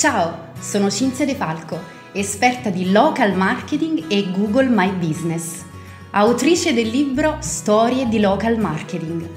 Ciao, sono Cinzia De Falco, esperta di local marketing e Google My Business, autrice del libro Storie di local marketing.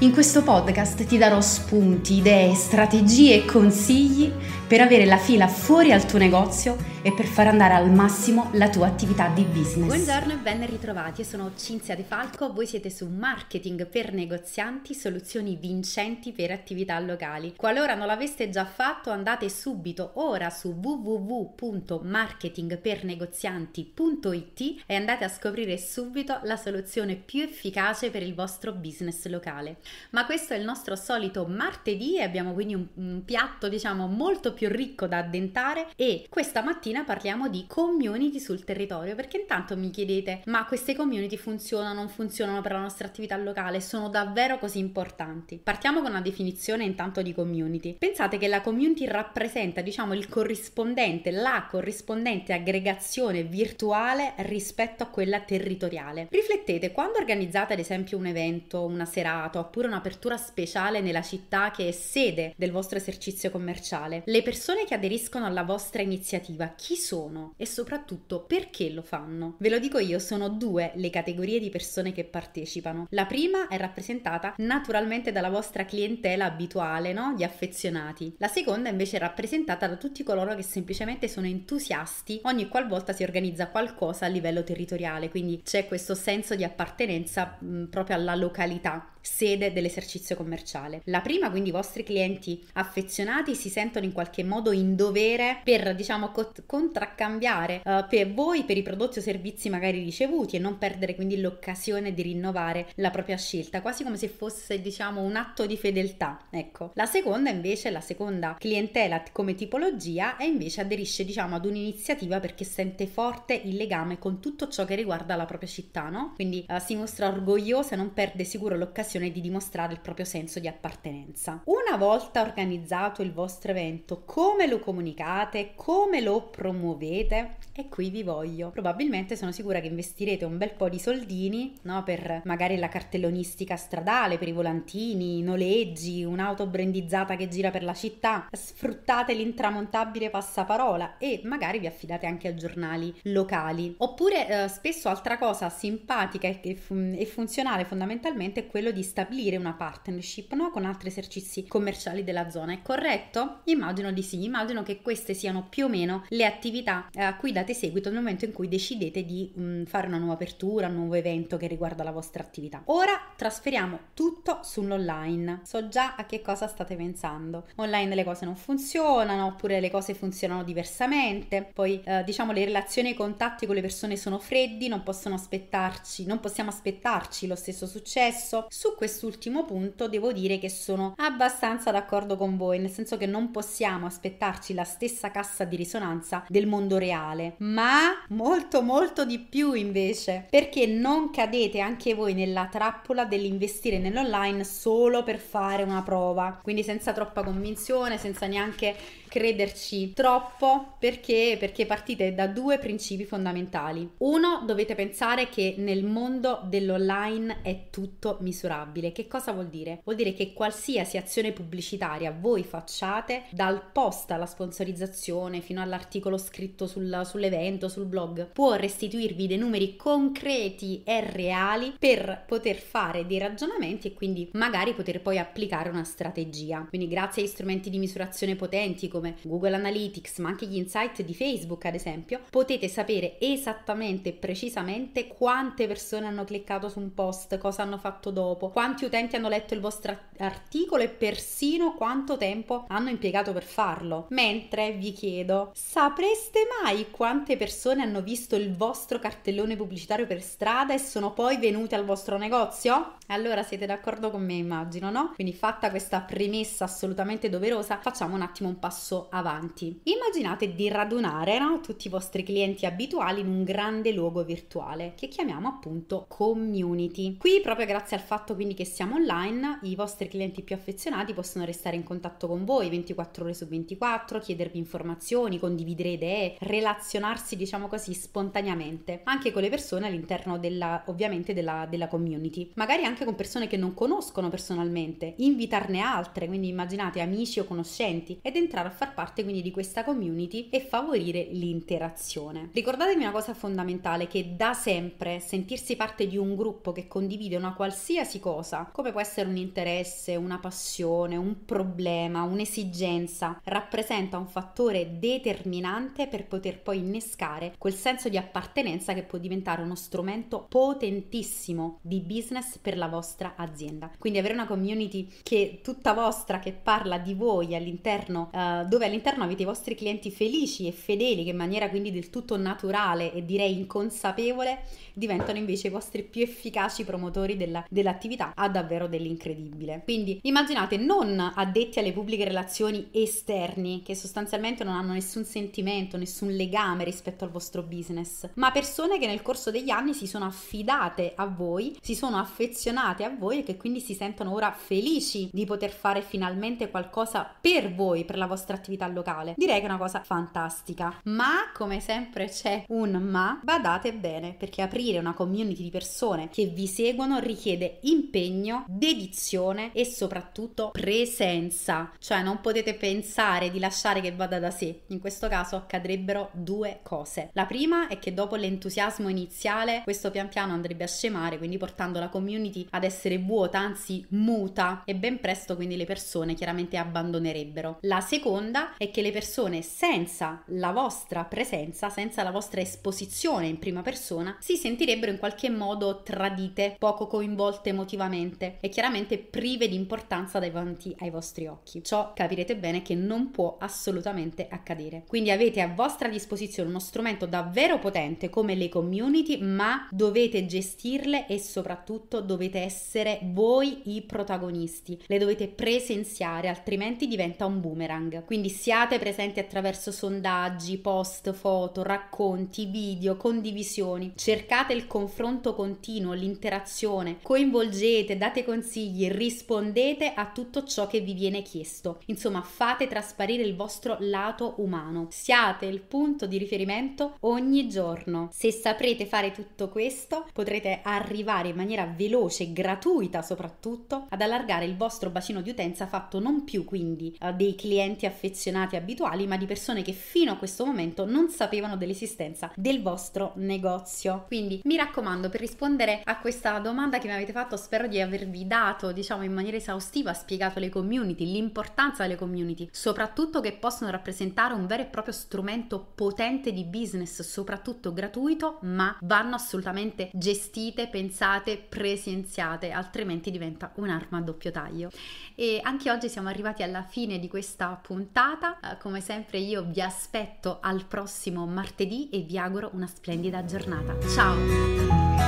In questo podcast ti darò spunti, idee, strategie e consigli per avere la fila fuori al tuo negozio e per far andare al massimo la tua attività di business. Buongiorno e ben ritrovati, sono Cinzia De Falco, voi siete su Marketing per negozianti, soluzioni vincenti per attività locali. Qualora non l'aveste già fatto andate subito ora su www.marketingpernegozianti.it e andate a scoprire subito la soluzione più efficace per il vostro business locale. Ma questo è il nostro solito martedì e abbiamo quindi un, un piatto diciamo molto più ricco da addentare e questa mattina mattina parliamo di community sul territorio perché intanto mi chiedete ma queste community funzionano, non funzionano per la nostra attività locale, sono davvero così importanti? Partiamo con una definizione intanto di community. Pensate che la community rappresenta diciamo il corrispondente, la corrispondente aggregazione virtuale rispetto a quella territoriale. Riflettete, quando organizzate ad esempio un evento, una serata oppure un'apertura speciale nella città che è sede del vostro esercizio commerciale, le persone che aderiscono alla vostra iniziativa chi sono e soprattutto perché lo fanno. Ve lo dico io, sono due le categorie di persone che partecipano. La prima è rappresentata naturalmente dalla vostra clientela abituale, no? gli affezionati. La seconda invece è rappresentata da tutti coloro che semplicemente sono entusiasti ogni qualvolta si organizza qualcosa a livello territoriale, quindi c'è questo senso di appartenenza mh, proprio alla località sede dell'esercizio commerciale. La prima, quindi i vostri clienti affezionati si sentono in qualche modo in dovere per, diciamo, cont- contraccambiare uh, per voi per i prodotti o servizi magari ricevuti e non perdere quindi l'occasione di rinnovare la propria scelta, quasi come se fosse, diciamo, un atto di fedeltà. Ecco. La seconda invece, la seconda clientela come tipologia è invece aderisce, diciamo, ad un'iniziativa perché sente forte il legame con tutto ciò che riguarda la propria città, no? Quindi uh, si mostra orgogliosa, e non perde sicuro l'occasione l'occasione di dimostrare il proprio senso di appartenenza. Una volta organizzato il vostro evento, come lo comunicate, come lo promuovete? E qui vi voglio. Probabilmente sono sicura che investirete un bel po' di soldini, no? Per magari la cartellonistica stradale, per i volantini, i noleggi, un'auto brandizzata che gira per la città. Sfruttate l'intramontabile passaparola e magari vi affidate anche a giornali locali. Oppure eh, spesso altra cosa simpatica e, e funzionale fondamentalmente è quello di di stabilire una partnership no? con altri esercizi commerciali della zona, è corretto? Immagino di sì, immagino che queste siano più o meno le attività eh, a cui date seguito nel momento in cui decidete di mh, mm, fare una nuova apertura, un nuovo evento che riguarda la vostra attività. Ora trasferiamo tutto sull'online. So già a che cosa state pensando. Online le cose non funzionano oppure le cose funzionano diversamente, poi eh, diciamo le relazioni e i contatti con le persone sono freddi, non possono aspettarci, non possiamo aspettarci lo stesso successo. Su su quest'ultimo punto devo dire che sono abbastanza d'accordo con voi, nel senso che non possiamo aspettarci la stessa cassa di risonanza del mondo reale, ma molto molto di più invece, perché non cadete anche voi nella trappola dell'investire nell'online solo per fare una prova, quindi senza troppa convinzione, senza neanche crederci troppo perché? perché partite da due principi fondamentali. Uno, dovete pensare che nel mondo dell'online è tutto misurabile. Che cosa vuol dire? Vuol dire che qualsiasi azione pubblicitaria voi facciate, dal post alla sponsorizzazione fino all'articolo scritto sul, sull'evento, sul blog, può restituirvi dei numeri concreti e reali per poter fare dei ragionamenti e quindi magari poter poi applicare una strategia. Quindi grazie agli strumenti di misurazione potenti come come Google Analytics, ma anche gli insight di Facebook, ad esempio, potete sapere esattamente e precisamente quante persone hanno cliccato su un post, cosa hanno fatto dopo, quanti utenti hanno letto il vostro articolo e persino quanto tempo hanno impiegato per farlo. Mentre vi chiedo, sapreste mai quante persone hanno visto il vostro cartellone pubblicitario per strada e sono poi venute al vostro negozio? Allora siete d'accordo con me, immagino, no? Quindi fatta questa premessa assolutamente doverosa, facciamo un attimo un passo passo avanti. Immaginate di radunare no, tutti i vostri clienti abituali in un grande luogo virtuale che chiamiamo appunto community. Qui proprio grazie al fatto quindi che siamo online, i vostri clienti più affezionati possono restare in contatto con voi 24 ore su 24, chiedervi informazioni, condividere idee, relazionarsi diciamo così spontaneamente, anche con le persone all'interno della ovviamente della, della community, magari anche con persone che non conoscono personalmente, invitarne altre, quindi immaginate amici o conoscenti ed entrare a far parte quindi di questa community e favorire l'interazione. Ricordatevi una cosa fondamentale che da sempre sentirsi parte di un gruppo che condivide una qualsiasi cosa, come può essere un interesse, una passione, un problema, un'esigenza, rappresenta un fattore determinante per poter poi innescare quel senso di appartenenza che può diventare uno strumento potentissimo di business per la vostra azienda. Quindi avere una community che tutta vostra che parla di voi all'interno uh, dove all'interno avete i vostri clienti felici e fedeli che in maniera quindi del tutto naturale e direi inconsapevole diventano invece i vostri più efficaci promotori della, dell'attività ha davvero dell'incredibile. Quindi immaginate non addetti alle pubbliche relazioni esterni che sostanzialmente non hanno nessun sentimento, nessun legame rispetto al vostro business, ma persone che nel corso degli anni si sono affidate a voi, si sono affezionate a voi e che quindi si sentono ora felici di poter fare finalmente qualcosa per voi, per la vostra dell'attività locale. Direi che è una cosa fantastica. Ma come sempre c'è un ma, badate bene, perché aprire una community di persone che vi seguono richiede impegno, dedizione e soprattutto presenza. Cioè non potete pensare di lasciare che vada da sé. In questo caso accadrebbero due cose. La prima è che dopo l'entusiasmo iniziale questo pian piano andrebbe a scemare, quindi portando la community ad essere vuota, anzi muta e ben presto quindi le persone chiaramente abbandonerebbero. La seconda seconda è che le persone senza la vostra presenza, senza la vostra esposizione in prima persona, si sentirebbero in qualche modo tradite, poco coinvolte emotivamente e chiaramente prive di importanza davanti ai vostri occhi. Ciò capirete bene che non può assolutamente accadere. Quindi avete a vostra disposizione uno strumento davvero potente come le community, ma dovete gestirle e soprattutto dovete essere voi i protagonisti, le dovete presenziare, altrimenti diventa un boomerang. Quindi quindi siate presenti attraverso sondaggi, post, foto, racconti, video, condivisioni. Cercate il confronto continuo, l'interazione. Coinvolgete, date consigli, rispondete a tutto ciò che vi viene chiesto. Insomma, fate trasparire il vostro lato umano. Siate il punto di riferimento ogni giorno. Se saprete fare tutto questo, potrete arrivare in maniera veloce e gratuita soprattutto ad allargare il vostro bacino di utenza fatto non più quindi eh, dei clienti affezionati affezionati abituali, ma di persone che fino a questo momento non sapevano dell'esistenza del vostro negozio. Quindi mi raccomando, per rispondere a questa domanda che mi avete fatto, spero di avervi dato, diciamo, in maniera esaustiva, spiegato le community, l'importanza delle community, soprattutto che possono rappresentare un vero e proprio strumento potente di business, soprattutto gratuito, ma vanno assolutamente gestite, pensate, presenziate, altrimenti diventa un'arma a doppio taglio. E anche oggi siamo arrivati alla fine di questa puntata puntata. Eh, come sempre io vi aspetto al prossimo martedì e vi auguro una splendida giornata. Ciao!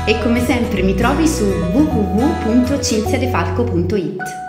E come sempre mi trovi su www.cinziadefalco.it.